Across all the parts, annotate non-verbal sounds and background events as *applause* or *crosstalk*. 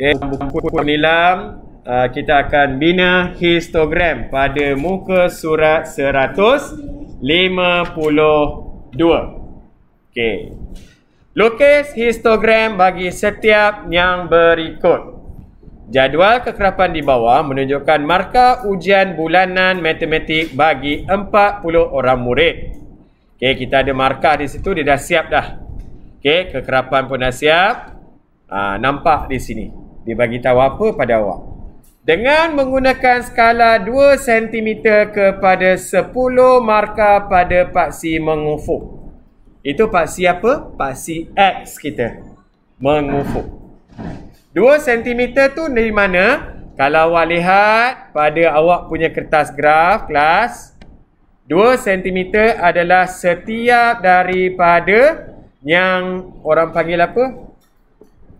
Okay. Eh, buku nilam uh, kita akan bina histogram pada muka surat 152. Okay, Lukis histogram bagi setiap yang berikut. Jadual kekerapan di bawah menunjukkan markah ujian bulanan matematik bagi 40 orang murid. Okey, kita ada markah di situ, dia dah siap dah. Okey, kekerapan pun dah siap. Aa, ah, nampak di sini. Dia bagi tahu apa pada awak? Dengan menggunakan skala 2 cm kepada 10 markah pada paksi mengufuk. Itu paksi apa? Paksi X kita. Mengufuk. 2 cm tu dari mana? Kalau awak lihat pada awak punya kertas graf kelas 2 cm adalah setiap daripada yang orang panggil apa?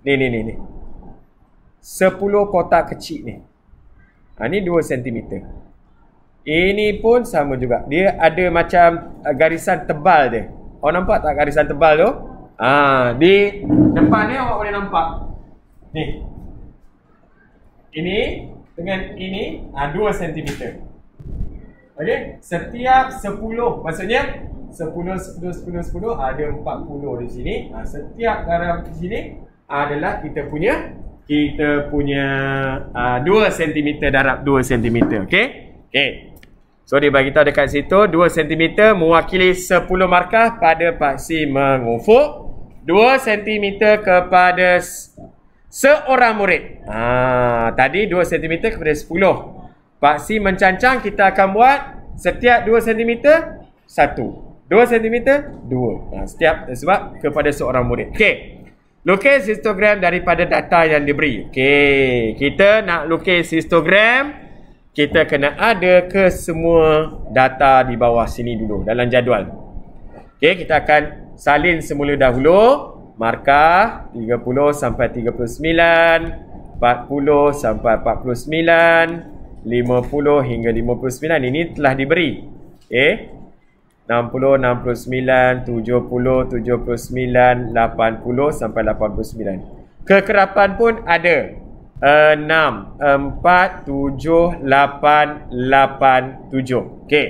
Ni ni ni ni. Sepuluh kotak kecil ni. Ha, ni 2 cm. Ini pun sama juga. Dia ada macam uh, garisan tebal dia. Awak nampak tak garisan tebal tu? Ha, di depan ni awak boleh nampak. Ni. Ini dengan ini ha, 2 cm. Okey, setiap sepuluh, maksudnya 10 10 10 10 ada 40 di sini. Ha, setiap garam di sini adalah kita punya kita punya uh, 2 cm darab 2 cm okey okey so dia bagi tahu dekat situ 2 cm mewakili 10 markah pada paksi mengufuk 2 cm kepada seorang murid ha tadi 2 cm kepada 10 paksi mencancang kita akan buat setiap 2 cm 1 2 cm 2 ha, setiap sebab kepada seorang murid okey lukis histogram daripada data yang diberi. Okey, kita nak lukis histogram, kita kena ada ke semua data di bawah sini dulu dalam jadual. Okey, kita akan salin semula dahulu markah 30 sampai 39, 40 sampai 49, 50 hingga 59 ini telah diberi. Okey. 60, 69, 70, 79, 80 sampai 89 Kekerapan pun ada 6, 4, 7, 8, 8, 7 Okey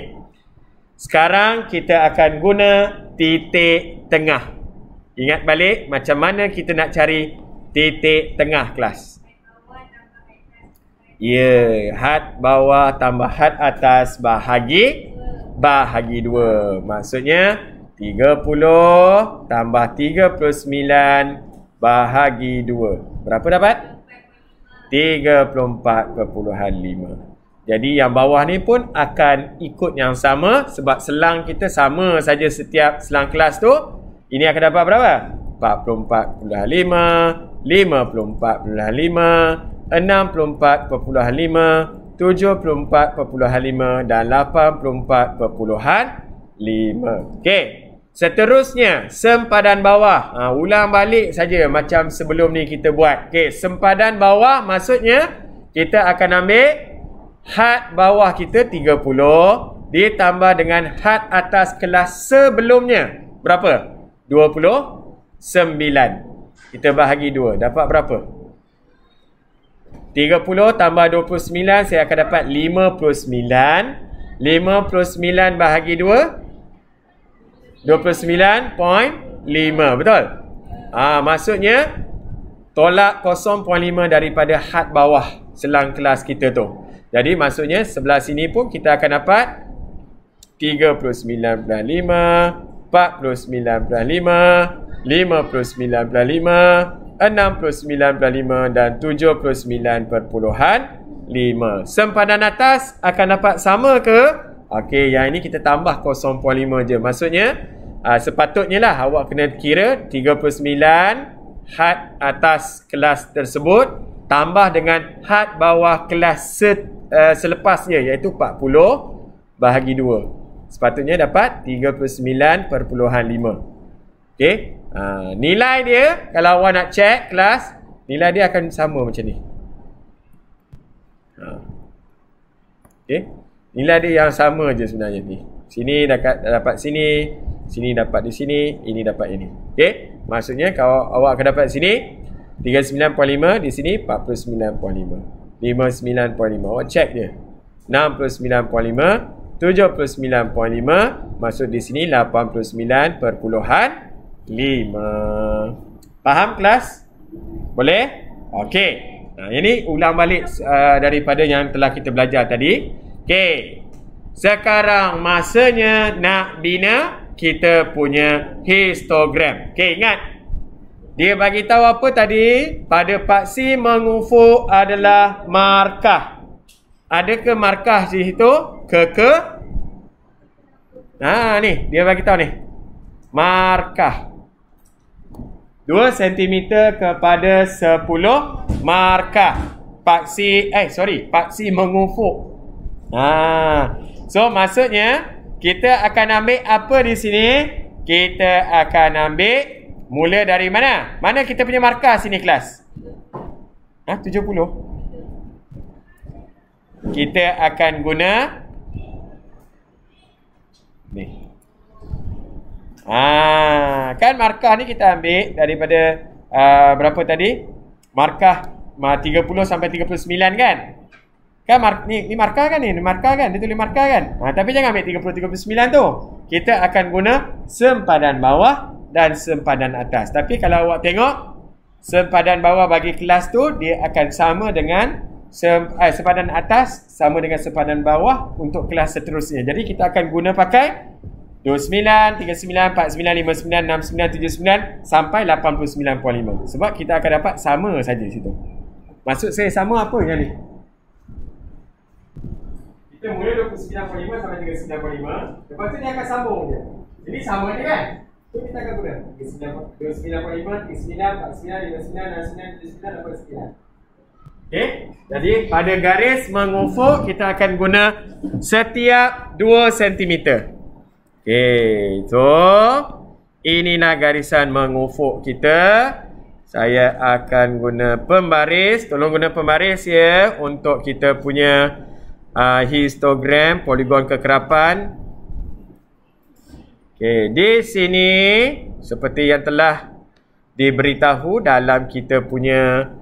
Sekarang kita akan guna titik tengah Ingat balik macam mana kita nak cari titik tengah kelas Ya, yeah, had bawah tambah had atas bahagi bahagi 2. Maksudnya 30 tambah 39 bahagi 2. Berapa dapat? 34.5. Jadi yang bawah ni pun akan ikut yang sama sebab selang kita sama saja setiap selang kelas tu. Ini akan dapat berapa? 44.5, 54.5. 64.5 74.5 dan 84.5. Okey. Seterusnya, sempadan bawah. Ha, ulang balik saja macam sebelum ni kita buat. Okey, sempadan bawah maksudnya kita akan ambil had bawah kita 30 ditambah dengan had atas kelas sebelumnya. Berapa? 29. Kita bahagi 2. Dapat Berapa? 30 tambah 29 saya akan dapat 59. 59 bahagi 2 29.5 betul? Ah ha, maksudnya tolak 0.5 daripada had bawah selang kelas kita tu. Jadi maksudnya sebelah sini pun kita akan dapat 39.5, 49.5, 59.5, 69.5 dan 79.5. Sempadan atas akan dapat sama ke? Okey, yang ini kita tambah 0.5 je. Maksudnya, aa, ah, sepatutnya lah awak kena kira 39 had atas kelas tersebut tambah dengan had bawah kelas se, uh, eh, selepasnya iaitu 40 bahagi 2. Sepatutnya dapat 39.5. Okey. Ha, nilai dia kalau awak nak check kelas nilai dia akan sama macam ni. Ha. Okay. Nilai dia yang sama je sebenarnya ni. Sini dapat dapat sini, sini dapat di sini, ini dapat ini. Okay, Maksudnya kalau awak akan dapat sini 39.5 di sini 49.5. 59.5 awak check dia. 69.5 79.5 masuk di sini 89 perpuluhan lima. Faham kelas? Boleh? Okey. Ha, ini ulang balik uh, daripada yang telah kita belajar tadi. Okey. Sekarang masanya nak bina kita punya histogram. Okey, ingat. Dia bagi tahu apa tadi? Pada paksi C mengufu adalah markah. Ada ke markah di situ? Ke ke? Nah, ni, dia bagi tahu ni. Markah. 2 cm kepada 10 markah. Paksi, eh sorry, paksi mengufuk. Ah, So, maksudnya, kita akan ambil apa di sini? Kita akan ambil mula dari mana? Mana kita punya markah sini kelas? Ah Ha? 70? Kita akan guna ni. Ha, kan markah ni kita ambil daripada uh, berapa tadi? Markah 30 ah, sampai 39 kan? Kan mark, ni, ni markah kan ni? ni? markah kan? Dia tulis markah kan? Ha, tapi jangan ambil 30-39 tu. Kita akan guna sempadan bawah dan sempadan atas. Tapi kalau awak tengok, sempadan bawah bagi kelas tu, dia akan sama dengan sem, eh, sempadan atas sama dengan sempadan bawah untuk kelas seterusnya. Jadi kita akan guna pakai 29, 39, 49, 69, 69, sampai 89.5 sebab kita akan dapat sama saja di situ maksud saya sama apa dengan ni? kita mula 29.5 sampai 39.5 lepas tu dia akan sambung je jadi sama ni kan? tu kita akan guna 29.5, 39, 49, 69, 69, 79, 79, 79, 79 ok? jadi pada garis mengufuk kita akan guna setiap 2 cm Okey, so inilah garisan mengufuk kita. Saya akan guna pembaris. Tolong guna pembaris ya untuk kita punya uh, histogram poligon kekerapan. Okey, di sini seperti yang telah diberitahu dalam kita punya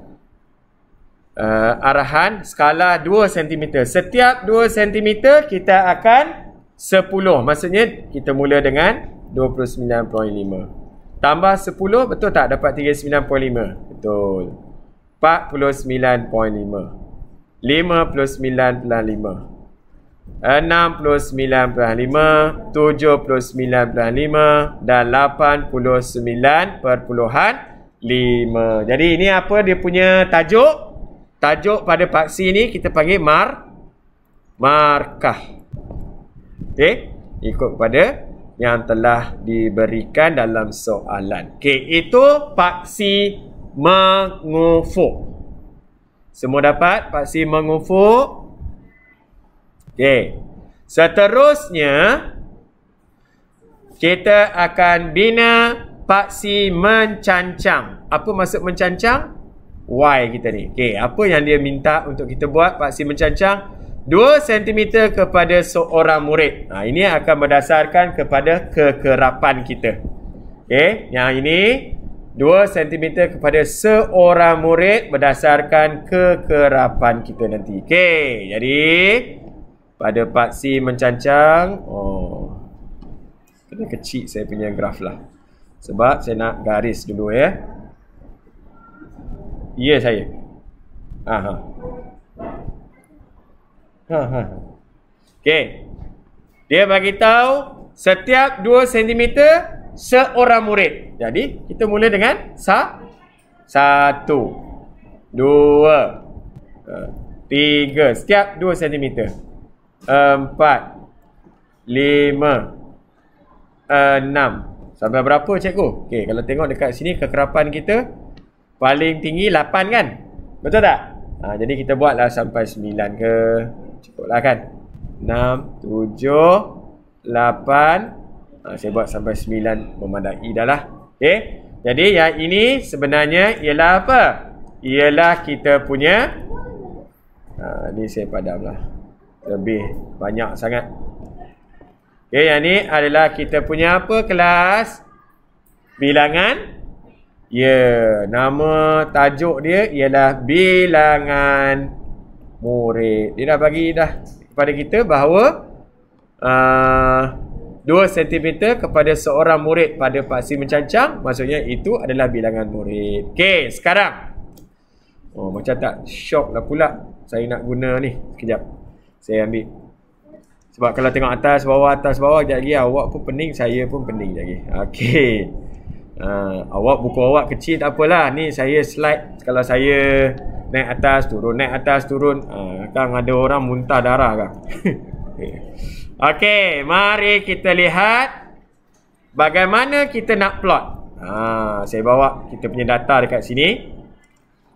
uh, arahan skala 2 cm. Setiap 2 cm kita akan 10 maksudnya kita mula dengan 29.5 tambah 10 betul tak dapat 39.5 betul 49.5 59.5 69.5 79 dan 89.5 jadi ini apa dia punya tajuk tajuk pada paksi ni kita panggil mar markah Okey, ikut kepada yang telah diberikan dalam soalan. Okey, itu paksi mengufuk. Semua dapat paksi mengufuk? Okey. Seterusnya kita akan bina paksi mencancang. Apa maksud mencancang? Why kita ni? Okey, apa yang dia minta untuk kita buat paksi mencancang? 2 cm kepada seorang murid. Nah ha, ini akan berdasarkan kepada kekerapan kita. Okey, yang ini 2 cm kepada seorang murid berdasarkan kekerapan kita nanti. Okey, jadi pada paksi mencancang, oh. Kena kecil saya punya graf lah. Sebab saya nak garis dulu ya. Ya saya. Aha. Ha, ha, ha. Okey. Dia bagi tahu setiap 2 cm seorang murid. Jadi kita mula dengan sa 1 2 Tiga. Setiap dua sentimeter. Empat. Lima. Enam. Sampai berapa cikgu? Okey. Kalau tengok dekat sini kekerapan kita. Paling tinggi lapan kan? Betul tak? Ha, jadi kita buatlah sampai sembilan ke. Cukuplah kan. 6, 7, 8. Ha, saya buat sampai 9 memandai dah lah. Okay. Jadi yang ini sebenarnya ialah apa? Ialah kita punya. Ha, ah, ini saya padam lah. Lebih banyak sangat. Okay, yang ni adalah kita punya apa kelas? Bilangan. Ya, yeah, nama tajuk dia ialah Bilangan murid. Dia dah bagi dah kepada kita bahawa uh, 2 cm kepada seorang murid pada paksi mencancang. Maksudnya itu adalah bilangan murid. Okey, sekarang. Oh, macam tak shock lah pula saya nak guna ni. Sekejap. Saya ambil. Sebab kalau tengok atas, bawah, atas, bawah, sekejap lagi awak pun pening, saya pun pening lagi. Okey. Uh, awak buku awak kecil tak apalah. Ni saya slide. Kalau saya naik atas turun naik atas turun uh, ah, kang ada orang muntah darah kan? *laughs* okey mari kita lihat bagaimana kita nak plot ha uh, saya bawa kita punya data dekat sini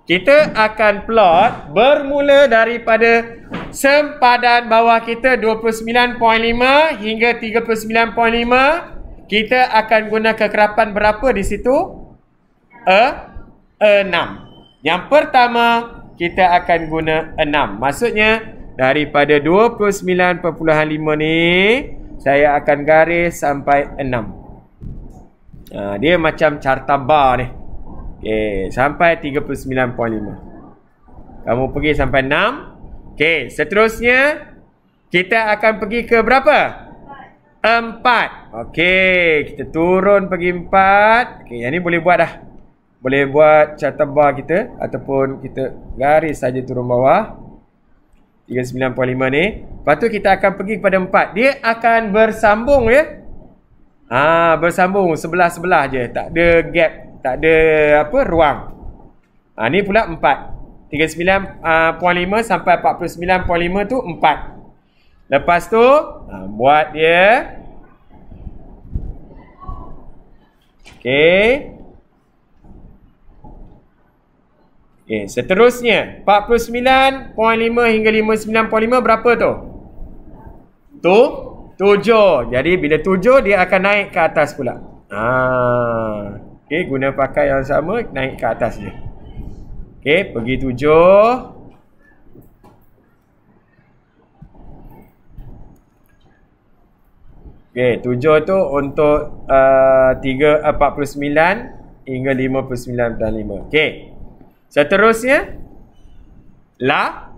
kita akan plot bermula daripada sempadan bawah kita 29.5 hingga 39.5 kita akan guna kekerapan berapa di situ eh, a 6 yang pertama, kita akan guna 6. Maksudnya, daripada 29.5 ni, saya akan garis sampai 6. Ha, dia macam carta bar ni. Okay, sampai 39.5. Kamu pergi sampai 6. Okay, seterusnya, kita akan pergi ke berapa? Empat. 4. Okay, kita turun pergi empat. Okay, yang ni boleh buat dah boleh buat carta bar kita ataupun kita garis saja turun bawah 39.5 ni lepas tu kita akan pergi kepada 4 dia akan bersambung ya ah bersambung sebelah-sebelah je tak ada gap tak ada apa ruang ah ni pula 4 39.5 ah, sampai 49.5 tu 4 lepas tu ha, buat dia okey Okey, seterusnya 49.5 hingga 59.5 berapa tu? Tu 7. Jadi bila 7 dia akan naik ke atas pula. Ha. Okey, guna pakai yang sama naik ke atas dia. Okey, pergi 7. Okey, 7 tu untuk uh, 3 49 hingga 59.5. Okey. Seterusnya la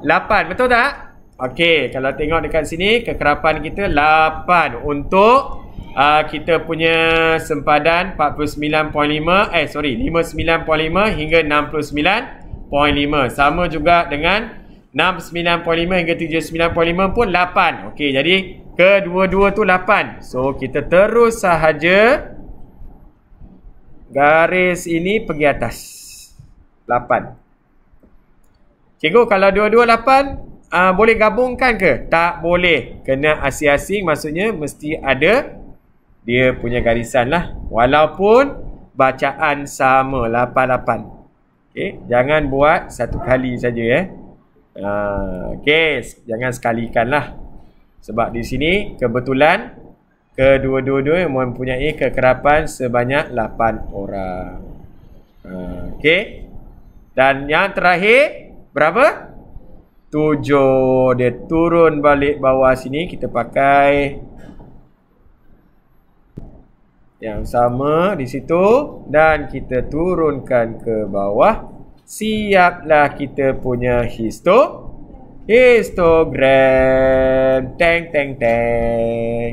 8 betul tak? Okey, kalau tengok dekat sini kekerapan kita lapan untuk uh, kita punya sempadan 49.5 eh sorry 59.5 hingga 69.5 sama juga dengan 69.5 hingga 79.5 pun 8. Okey, jadi kedua-dua tu 8. So kita terus sahaja garis ini pergi atas. Lapan. Cikgu kalau dua dua lapan uh, boleh gabungkan ke? Tak boleh. Kena asing-asing maksudnya mesti ada dia punya garisan lah. Walaupun bacaan sama lapan lapan. Okay. Jangan buat satu kali saja eh. Uh, ah, okay. Jangan sekalikan lah. Sebab di sini kebetulan kedua-dua-dua yang mempunyai kekerapan sebanyak lapan orang. Uh, ah, okay. Dan yang terakhir, berapa? Tujuh. Dia turun balik bawah sini. Kita pakai yang sama di situ. Dan kita turunkan ke bawah. Siaplah kita punya histo. Histogram. Teng, teng, teng.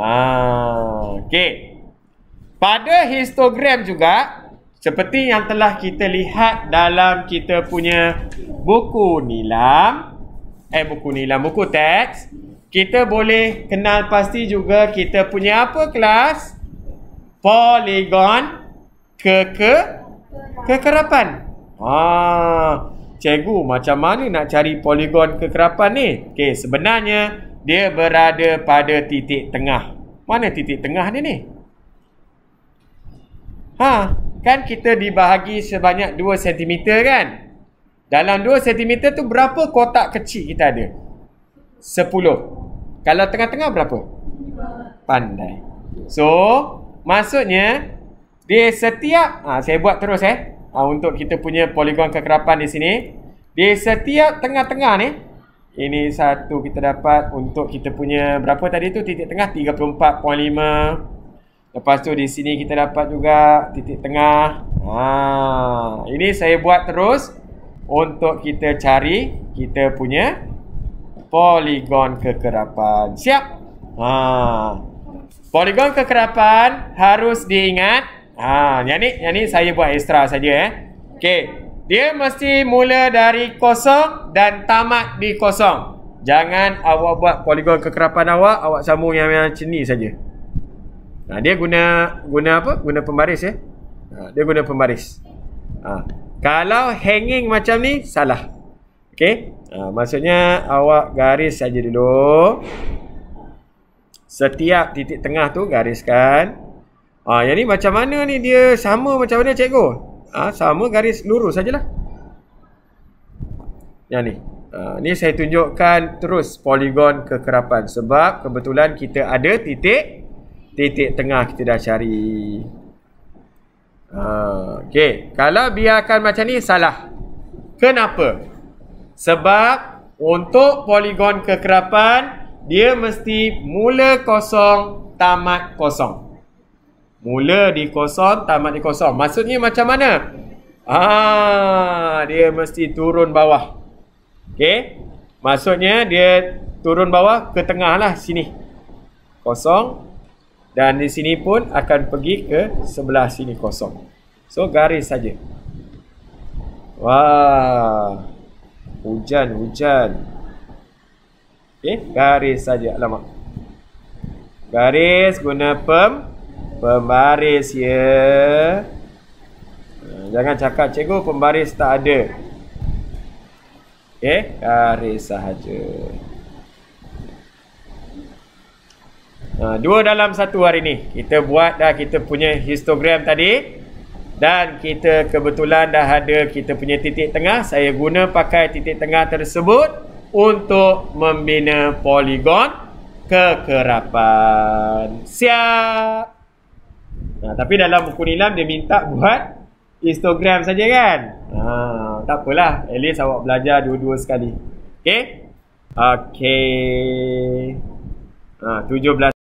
Ah, okay. Pada histogram juga, seperti yang telah kita lihat dalam kita punya buku nilam Eh buku nilam, buku teks Kita boleh kenal pasti juga kita punya apa kelas? poligon ke kekerapan ah, Cikgu macam mana nak cari poligon kekerapan ni? Okay, sebenarnya dia berada pada titik tengah Mana titik tengah dia ni? Haa Kan kita dibahagi sebanyak 2 cm kan? Dalam 2 cm tu berapa kotak kecil kita ada? 10. Kalau tengah-tengah berapa? Pandai. So, maksudnya di setiap ha, saya buat terus eh. Ha, untuk kita punya poligon kekerapan di sini. Di setiap tengah-tengah ni ini satu kita dapat untuk kita punya berapa tadi tu titik tengah 34.5 Lepas tu di sini kita dapat juga titik tengah. Ha, ini saya buat terus untuk kita cari kita punya poligon kekerapan. Siap? Ha. Poligon kekerapan harus diingat. Ha, yang ni, yang ni saya buat ekstra saja eh. Okay, Dia mesti mula dari kosong dan tamat di kosong. Jangan awak buat poligon kekerapan awak, awak sambung yang macam ni saja. Ha, dia guna guna apa? Guna pembaris ya. Ha, dia guna pembaris. Ha, kalau hanging macam ni salah. Okey. Ha, maksudnya awak garis saja dulu. Setiap titik tengah tu gariskan. Ha, yang ni macam mana ni dia sama macam mana cikgu? Ha, sama garis lurus sajalah. Yang ni. Ha, ni saya tunjukkan terus poligon kekerapan. Sebab kebetulan kita ada titik titik tengah kita dah cari. Ha, okay. Kalau biarkan macam ni, salah. Kenapa? Sebab untuk poligon kekerapan, dia mesti mula kosong, tamat kosong. Mula di kosong, tamat di kosong. Maksudnya macam mana? Ah, dia mesti turun bawah. Okay. Maksudnya dia turun bawah ke tengah lah sini. Kosong, dan di sini pun akan pergi ke sebelah sini kosong. So garis saja. Wah. Hujan, hujan. Okey, garis saja lama. Garis guna pem pembaris ya. Hmm, jangan cakap cikgu pembaris tak ada. Okey, garis sahaja. Ah, dua dalam satu hari ni kita buat dah kita punya histogram tadi dan kita kebetulan dah ada kita punya titik tengah saya guna pakai titik tengah tersebut untuk membina poligon kekerapan siap nah, tapi dalam buku nilam dia minta buat histogram saja kan ha, tak apalah at least awak belajar dua-dua sekali Okay, okay, ha, ah, 17